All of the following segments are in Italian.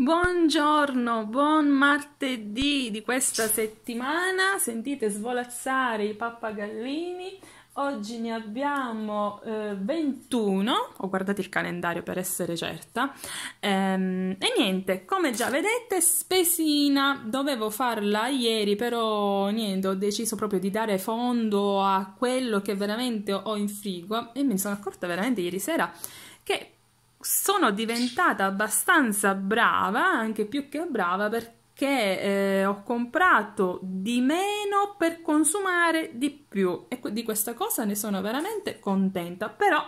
Buongiorno, buon martedì di questa settimana. Sentite svolazzare i pappagallini. Oggi ne abbiamo eh, 21, ho guardato il calendario per essere certa. Ehm, e niente, come già vedete, spesina. Dovevo farla ieri, però niente, ho deciso proprio di dare fondo a quello che veramente ho in frigo e mi sono accorta veramente ieri sera che sono diventata abbastanza brava, anche più che brava, perché eh, ho comprato di meno per consumare di più e di questa cosa ne sono veramente contenta, però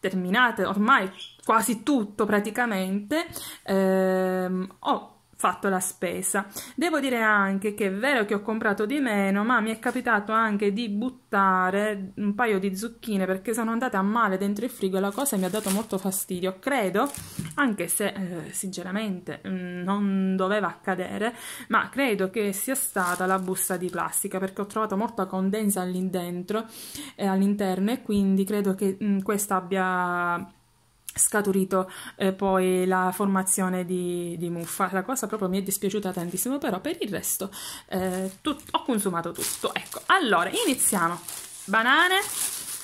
terminate ormai quasi tutto praticamente, ehm, ho fatto la spesa. Devo dire anche che è vero che ho comprato di meno, ma mi è capitato anche di buttare un paio di zucchine perché sono andate a male dentro il frigo e la cosa mi ha dato molto fastidio, credo, anche se eh, sinceramente mm, non doveva accadere, ma credo che sia stata la busta di plastica perché ho trovato molta condensa all'interno eh, all e quindi credo che mh, mm, questa abbia scaturito eh, poi la formazione di, di, Muffa. La cosa proprio mi è dispiaciuta tantissimo, però per il resto eh, tut- ho consumato tutto. Ecco, allora iniziamo. Banane,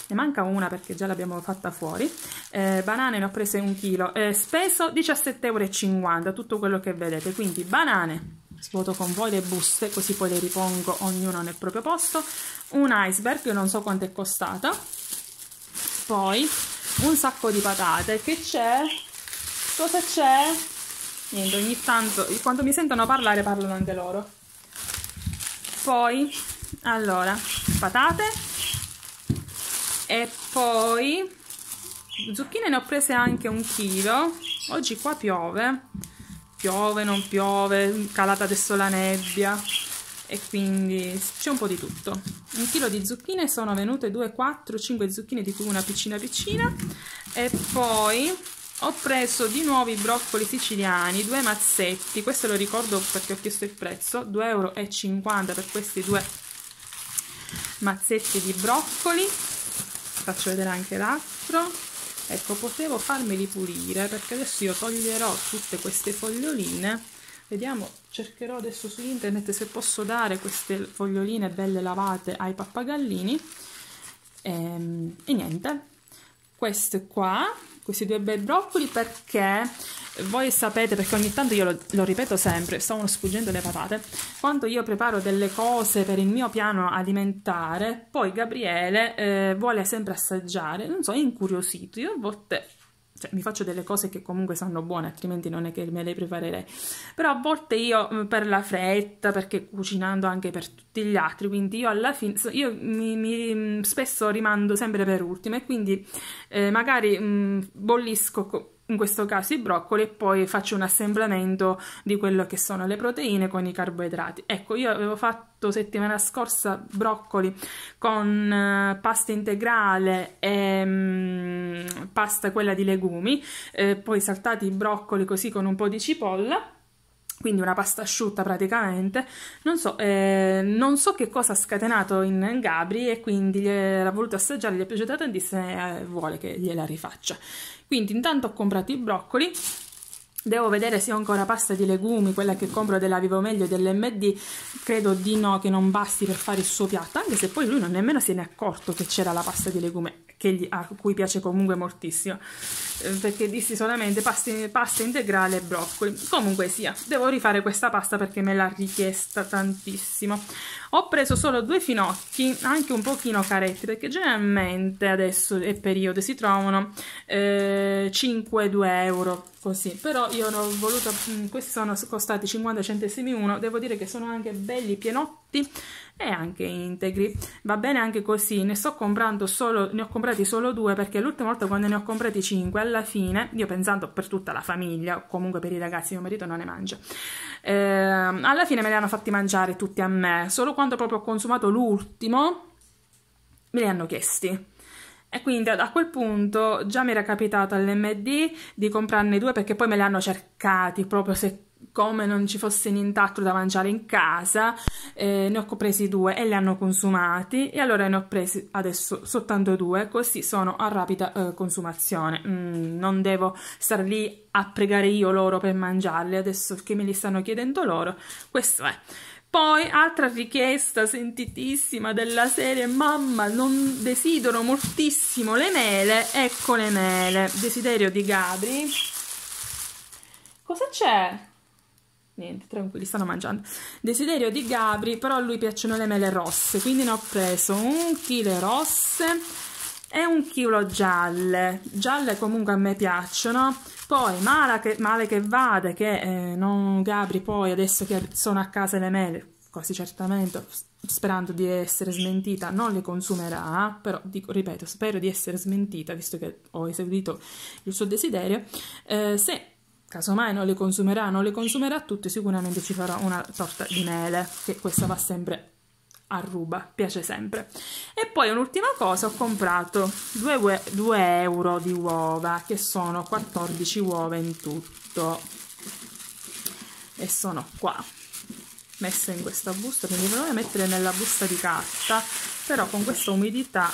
ne manca una perché già l'abbiamo fatta fuori. Eh, banane ne ho prese un chilo, eh, speso 17,50 euro, tutto quello che vedete. Quindi banane, svuoto con voi le buste, così poi le ripongo ognuna nel proprio posto. Un iceberg, non so quanto è costata. Poi un sacco di patate che c'è cosa c'è niente ogni tanto quando mi sentono parlare parlano anche loro poi allora patate e poi zucchine ne ho prese anche un chilo oggi qua piove piove non piove calata adesso la nebbia e quindi c'è un po' di tutto. Un chilo di zucchine sono venute 2, 4, 5 zucchine di cui una piccina piccina e poi ho preso di nuovo i broccoli siciliani, due mazzetti, questo lo ricordo perché ho chiesto il prezzo, 2,50 euro per questi due mazzetti di broccoli, faccio vedere anche l'altro, ecco potevo farmeli pulire perché adesso io toglierò tutte queste foglioline Vediamo, cercherò adesso su internet se posso dare queste foglioline belle lavate ai pappagallini. E, ehm, e niente, queste qua, questi due bei broccoli, perché voi sapete, perché ogni tanto io lo, lo ripeto sempre, stavano sfuggendo le patate, quando io preparo delle cose per il mio piano alimentare, poi Gabriele eh, vuole sempre assaggiare, non so, è incuriosito, io a volte cioè, mi faccio delle cose che comunque sanno buone, altrimenti non è che me le preparerei. Però a volte io mm, per la fretta, perché cucinando anche per tutti gli altri, quindi io alla fine io mi, mi mm, spesso rimando sempre per ultima e quindi eh, magari mh, mm, bollisco in questo caso i broccoli e poi faccio un assemblamento di quello che sono le proteine con i carboidrati. Ecco, io avevo fatto settimana scorsa broccoli con uh, pasta integrale e um, pasta quella di legumi, eh, poi saltati i broccoli così con un po' di cipolla quindi una pasta asciutta praticamente. Non so, eh, non so, che cosa ha scatenato in Gabri e quindi l'ha voluto assaggiare, gli è piaciuta tantissimo e eh, vuole che gliela rifaccia. Quindi intanto ho comprato i broccoli. Devo vedere se ho ancora pasta di legumi, quella che compro della Vivo Meglio e dell'MD, credo di no che non basti per fare il suo piatto, anche se poi lui non nemmeno se ne è accorto che c'era la pasta di legume, gli, a cui piace comunque moltissimo, eh, perché dissi solamente pasta, pasta integrale e broccoli. Comunque sia, devo rifare questa pasta perché me l'ha richiesta tantissimo. Ho preso solo due finocchi, anche un pochino caretti, perché generalmente adesso è periodo, si trovano eh, 5-2 euro così, però io non ho voluto, mm, questi sono costati 50 centesimi uno, devo dire che sono anche belli pienotti fatti e anche integri va bene anche così ne sto comprando solo ne ho comprati solo due perché l'ultima volta quando ne ho comprati cinque alla fine io pensando per tutta la famiglia o comunque per i ragazzi mio marito non ne mangia eh, alla fine me li hanno fatti mangiare tutti a me solo quando proprio ho consumato l'ultimo me li hanno chiesti e quindi a quel punto già mi era capitato all'MD di comprarne due perché poi me li hanno cercati proprio se come non ci fosse nient'altro da mangiare in casa, eh, ne ho presi due e li hanno consumati e allora ne ho presi adesso soltanto due, così sono a rapida eh, consumazione. Mm, non devo stare lì a pregare io loro per mangiarli, adesso che me li stanno chiedendo loro, questo è. Poi, altra richiesta sentitissima della serie Mamma, non desidero moltissimo le mele, ecco le mele, desiderio di Gabri. Cosa c'è? niente, tranquilli, stanno mangiando. Desiderio di Gabri, però a lui piacciono le mele rosse, quindi ne ho preso un chilo rosse e un chilo gialle. Gialle comunque a me piacciono. Poi, male che, male che vada, che eh, non Gabri poi, adesso che sono a casa le mele, così certamente, sperando di essere smentita, non le consumerà, però dico, ripeto, spero di essere smentita, visto che ho eseguito il suo desiderio, eh, se casomai non le consumerà, non le consumerà tutte, sicuramente ci farà una sorta di mele, che questa va sempre a ruba, piace sempre. E poi un'ultima cosa, ho comprato 2, 2 euro di uova, che sono 14 uova in tutto, e sono qua, messe in questa busta, quindi provo mettere nella busta di carta, però con questa umidità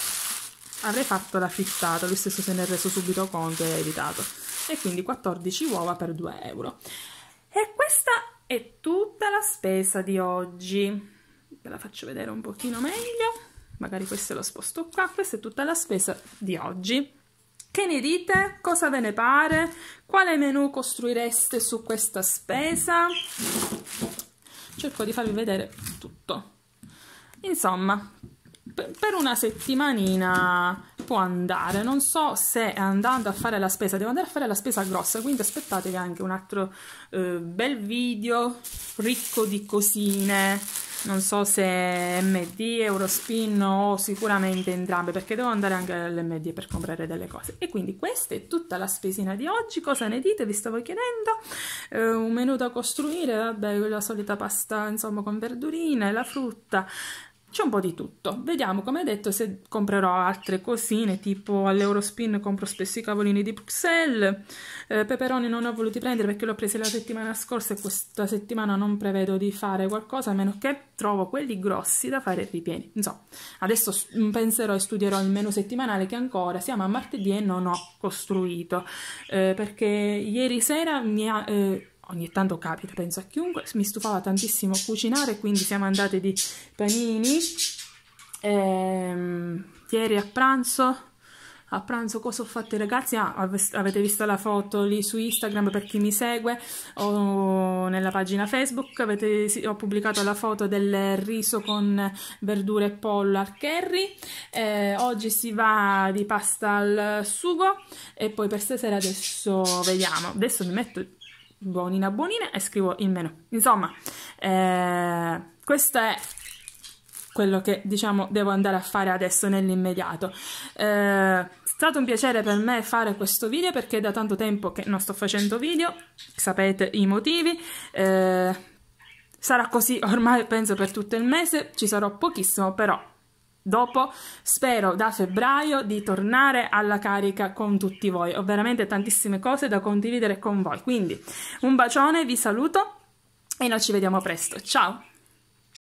avrei fatto la frittata, lui stesso se ne è reso subito conto e ha evitato. E quindi 14 uova per 2 euro. E questa è tutta la spesa di oggi. Ve la faccio vedere un pochino meglio. Magari questo lo sposto qua. Questa è tutta la spesa di oggi. Che ne dite? Cosa ve ne pare? Quale menu costruireste su questa spesa? Cerco di farvi vedere tutto. Insomma, per una settimanina può andare. Non so se andando a fare la spesa, devo andare a fare la spesa grossa, quindi aspettatevi anche un altro eh, bel video ricco di cosine. Non so se MD, Eurospin o sicuramente entrambe, perché devo andare anche all'MD per comprare delle cose. E quindi questa è tutta la spesina di oggi. Cosa ne dite? Vi stavo chiedendo. Eh, un menù da costruire, vabbè, la solita pasta, insomma, con verdurine, la frutta c'è un po' di tutto. Vediamo, come detto, se comprerò altre cosine, tipo all'Eurospin compro spesso i cavolini di Bruxelles, eh, peperoni non ho voluti prendere perché l'ho presi la settimana scorsa e questa settimana non prevedo di fare qualcosa, a meno che trovo quelli grossi da fare ripieni. Insomma, adesso mm, penserò e studierò il menu settimanale che ancora siamo a martedì e non ho costruito, eh, perché ieri sera mi ha... Eh, ogni tanto capita, penso a chiunque, mi stufava tantissimo cucinare, quindi siamo andati di panini. E, ehm, ieri a pranzo, a pranzo cosa ho fatto ragazzi? Ah, avete visto la foto lì su Instagram per chi mi segue o nella pagina Facebook, avete, ho pubblicato la foto del riso con verdure e pollo al curry, eh, oggi si va di pasta al sugo e poi per stasera adesso vediamo, adesso mi metto buonina buonina e scrivo il meno. Insomma, eh, questo è quello che diciamo devo andare a fare adesso nell'immediato. Eh, è stato un piacere per me fare questo video perché è da tanto tempo che non sto facendo video, sapete i motivi. Eh, sarà così ormai penso per tutto il mese, ci sarò pochissimo però dopo spero da febbraio di tornare alla carica con tutti voi. Ho veramente tantissime cose da condividere con voi. Quindi un bacione, vi saluto e noi ci vediamo presto. Ciao!